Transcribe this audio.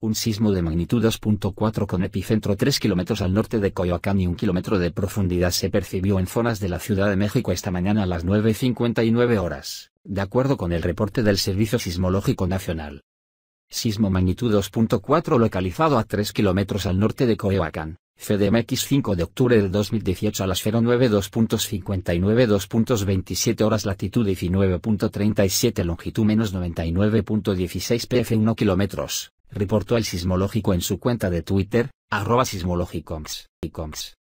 un sismo de magnitud 2.4 con epicentro 3 kilómetros al norte de Coyoacán y un kilómetro de profundidad se percibió en zonas de la Ciudad de México esta mañana a las 9.59 horas, de acuerdo con el reporte del Servicio Sismológico Nacional. Sismo magnitud 2.4 localizado a 3 kilómetros al norte de Coyoacán, CDMX 5 de octubre de 2018 a las 09 2.27 horas latitud 19.37 longitud menos 99.16 pf 1 kilómetros reportó el sismológico en su cuenta de Twitter, arroba sismológicoms.coms.